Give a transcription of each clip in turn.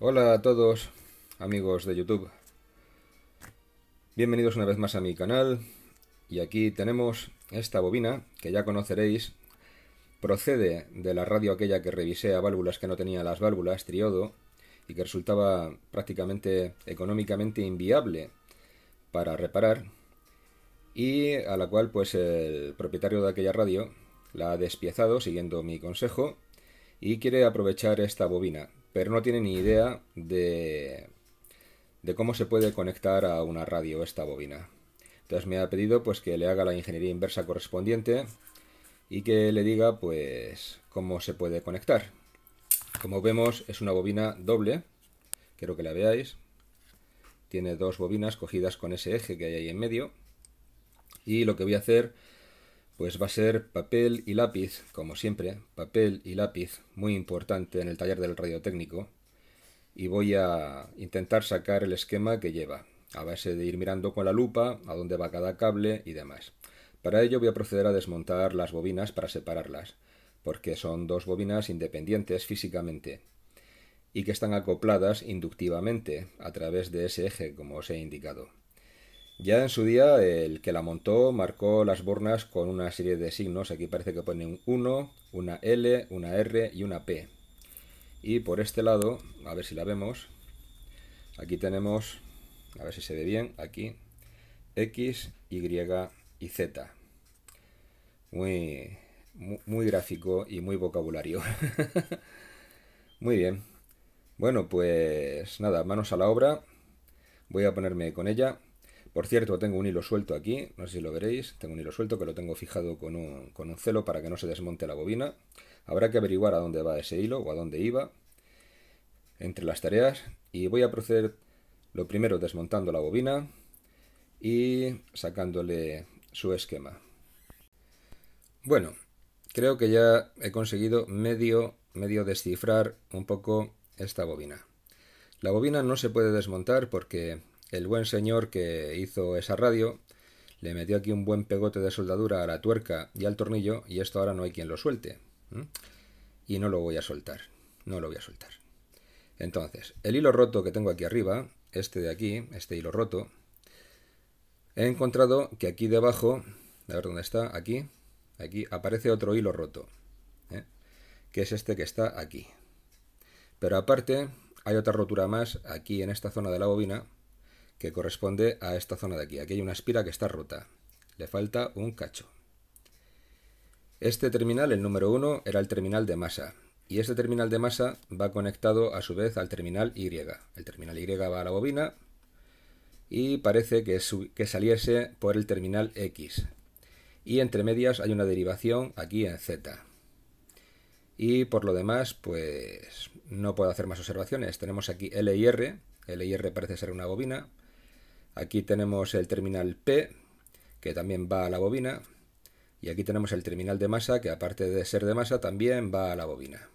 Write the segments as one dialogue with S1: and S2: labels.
S1: Hola a todos, amigos de YouTube. Bienvenidos una vez más a mi canal. Y aquí tenemos esta bobina, que ya conoceréis. Procede de la radio aquella que revisé a válvulas que no tenía las válvulas, triodo, y que resultaba prácticamente económicamente inviable para reparar. Y a la cual pues el propietario de aquella radio la ha despiezado siguiendo mi consejo y quiere aprovechar esta bobina pero no tiene ni idea de, cómo se puede conectar a una radio esta bobina. Entonces me ha pedido pues que le haga la ingeniería inversa correspondiente y que le diga pues cómo se puede conectar. Como vemos es una bobina doble, quiero que la veáis. Tiene dos bobinas cogidas con ese eje que hay ahí en medio. Y lo que voy a hacer pues va a ser papel y lápiz, como siempre, papel y lápiz, muy importante en el taller del radiotécnico. Y voy a intentar sacar el esquema que lleva, a base de ir mirando con la lupa a dónde va cada cable y demás. Para ello voy a proceder a desmontar las bobinas para separarlas, porque son dos bobinas independientes físicamente y que están acopladas inductivamente a través de ese eje, como os he indicado. Ya en su día, el que la montó marcó las bornas con una serie de signos. Aquí parece que pone un 1, una L, una R y una P. Y por este lado, a ver si la vemos, aquí tenemos, a ver si se ve bien, aquí, X, Y y Z. Muy, muy, muy gráfico y muy vocabulario. muy bien. Bueno, pues nada, manos a la obra. Voy a ponerme con ella. Por cierto, tengo un hilo suelto aquí, no sé si lo veréis, tengo un hilo suelto que lo tengo fijado con un, celo para que no se desmonte la bobina. Habrá que averiguar a dónde va ese hilo o a dónde iba entre las tareas y voy a proceder lo primero desmontando la bobina y sacándole su esquema. Bueno, creo que ya he conseguido medio, medio descifrar un poco esta bobina. La bobina no se puede desmontar porque el buen señor que hizo esa radio le metió aquí un buen pegote de soldadura a la tuerca y al tornillo y esto ahora no hay quien lo suelte. Y no lo voy a soltar, no lo voy a soltar. Entonces, el hilo roto que tengo aquí arriba, este de aquí, este hilo roto, he encontrado que aquí debajo, a ver dónde está, aquí, aquí aparece otro hilo roto, ¿eh? que es este que está aquí. Pero aparte, hay otra rotura más aquí en esta zona de la bobina, que corresponde a esta zona de aquí. Aquí hay una espira que está rota. Le falta un cacho. Este terminal, el número 1, era el terminal de masa. Y este terminal de masa va conectado a su vez al terminal Y. El terminal Y va a la bobina y parece que, que saliese por el terminal X. Y entre medias hay una derivación aquí en Z. Y por lo demás, pues no puedo hacer más observaciones. Tenemos aquí L y R. L y R parece ser una bobina. Aquí tenemos el terminal P, que también va a la bobina. Y aquí tenemos el terminal de masa, que aparte de ser de masa, también va a la bobina.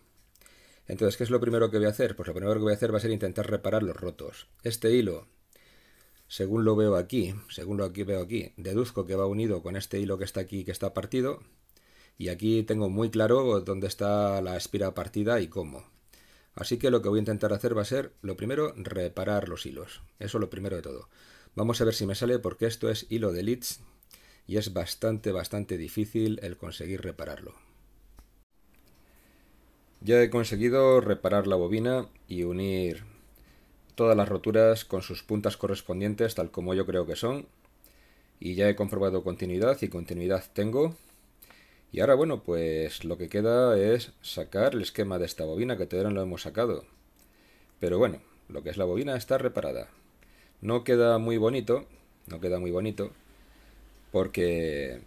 S1: Entonces, ¿qué es lo primero que voy a hacer? Pues lo primero que voy a hacer va a ser intentar reparar los rotos. Este hilo, según lo veo aquí, según lo que veo aquí, deduzco que va unido con este hilo que está aquí, que está partido. Y aquí tengo muy claro dónde está la espira partida y cómo. Así que lo que voy a intentar hacer va a ser, lo primero, reparar los hilos. Eso es lo primero de todo. Vamos a ver si me sale porque esto es hilo de leads y es bastante, bastante difícil el conseguir repararlo. Ya he conseguido reparar la bobina y unir todas las roturas con sus puntas correspondientes tal como yo creo que son. Y ya he comprobado continuidad y continuidad tengo. Y ahora bueno, pues lo que queda es sacar el esquema de esta bobina que todavía no lo hemos sacado. Pero bueno, lo que es la bobina está reparada. No queda muy bonito, no queda muy bonito, porque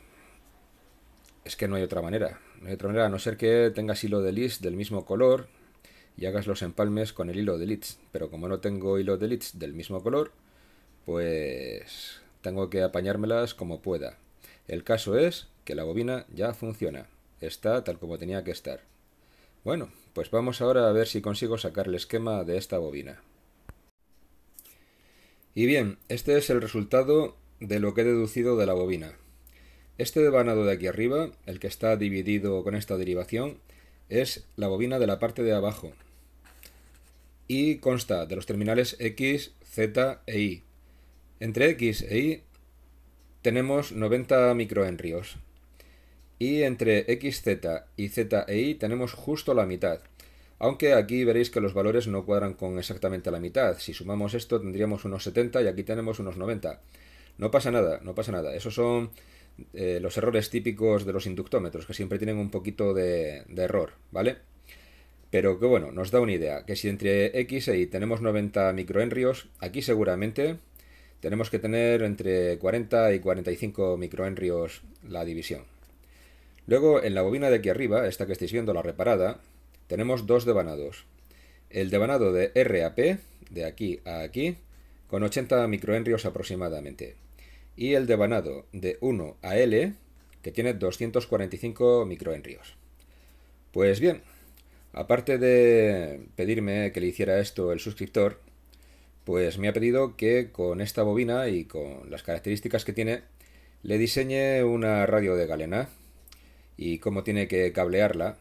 S1: es que no hay otra manera. No hay otra manera, a no ser que tengas hilo de lis del mismo color y hagas los empalmes con el hilo de leads. Pero como no tengo hilo de lis del mismo color, pues tengo que apañármelas como pueda. El caso es que la bobina ya funciona. Está tal como tenía que estar. Bueno, pues vamos ahora a ver si consigo sacar el esquema de esta bobina. Y bien, este es el resultado de lo que he deducido de la bobina. Este devanado de aquí arriba, el que está dividido con esta derivación, es la bobina de la parte de abajo y consta de los terminales X, Z e Y. Entre X e Y tenemos 90 microhenrios y entre XZ y Z e I tenemos justo la mitad, aunque aquí veréis que los valores no cuadran con exactamente la mitad. Si sumamos esto tendríamos unos 70 y aquí tenemos unos 90. No pasa nada, no pasa nada. Esos son eh, los errores típicos de los inductómetros, que siempre tienen un poquito de, error, ¿vale? Pero que bueno, nos da una idea, que si entre X y tenemos 90 microhenrios, aquí seguramente tenemos que tener entre 40 y 45 microhenrios la división. Luego en la bobina de aquí arriba, esta que estáis viendo, la reparada, tenemos dos devanados. El devanado de R a P, de aquí a aquí, con 80 microhenrios aproximadamente. Y el devanado de 1 a L, que tiene 245 microhenrios. Pues bien, aparte de pedirme que le hiciera esto el suscriptor, pues me ha pedido que con esta bobina y con las características que tiene, le diseñe una radio de galena y cómo tiene que cablearla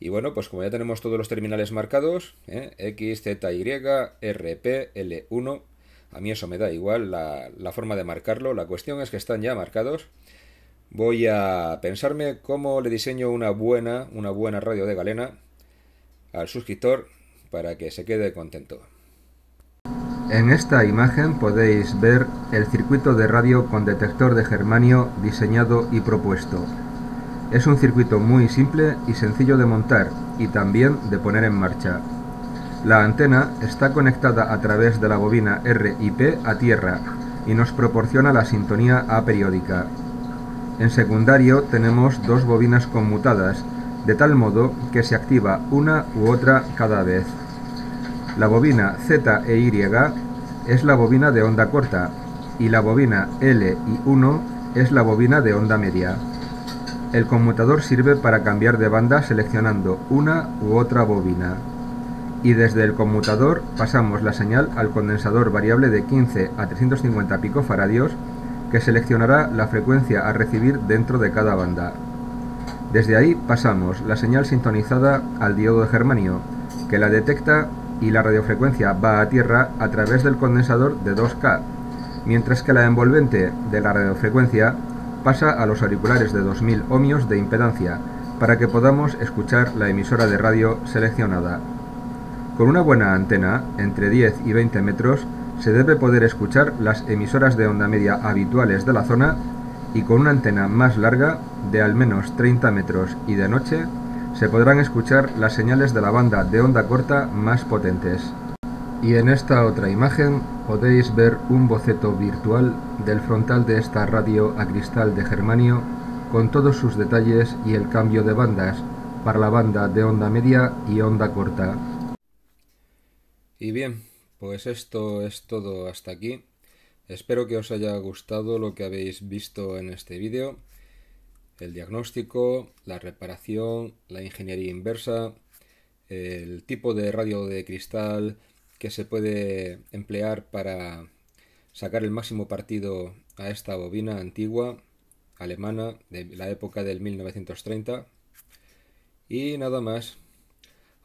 S1: y bueno, pues como ya tenemos todos los terminales marcados, ¿eh? X, Z, Y, R, P, L1, a mí eso me da igual la, la forma de marcarlo, la cuestión es que están ya marcados. Voy a pensarme cómo le diseño una buena, una buena radio de galena al suscriptor para que se quede contento. En esta imagen podéis ver el circuito de radio con detector de germanio diseñado y propuesto. Es un circuito muy simple y sencillo de montar y también de poner en marcha. La antena está conectada a través de la bobina P a tierra y nos proporciona la sintonía a periódica. En secundario tenemos dos bobinas conmutadas, de tal modo que se activa una u otra cada vez. La bobina Z e Y es la bobina de onda corta y la bobina L y 1 es la bobina de onda media. El conmutador sirve para cambiar de banda seleccionando una u otra bobina. Y desde el conmutador pasamos la señal al condensador variable de 15 a 350 picofaradios que seleccionará la frecuencia a recibir dentro de cada banda. Desde ahí pasamos la señal sintonizada al diodo de germanio, que la detecta y la radiofrecuencia va a tierra a través del condensador de 2K, mientras que la envolvente de la radiofrecuencia pasa a los auriculares de 2000 ohmios de impedancia para que podamos escuchar la emisora de radio seleccionada. Con una buena antena, entre 10 y 20 metros, se debe poder escuchar las emisoras de onda media habituales de la zona y con una antena más larga, de al menos 30 metros y de noche, se podrán escuchar las señales de la banda de onda corta más potentes y en esta otra imagen podéis ver un boceto virtual del frontal de esta radio a cristal de germanio con todos sus detalles y el cambio de bandas para la banda de onda media y onda corta. Y bien, pues esto es todo hasta aquí. Espero que os haya gustado lo que habéis visto en este vídeo. El diagnóstico, la reparación, la ingeniería inversa, el tipo de radio de cristal, que se puede emplear para sacar el máximo partido a esta bobina antigua alemana de la época del 1930. Y nada más.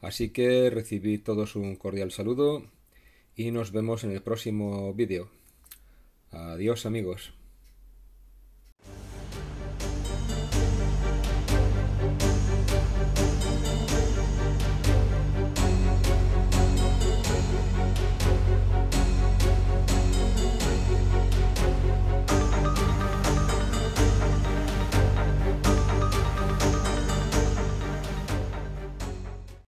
S1: Así que recibí todos un cordial saludo y nos vemos en el próximo vídeo. Adiós amigos.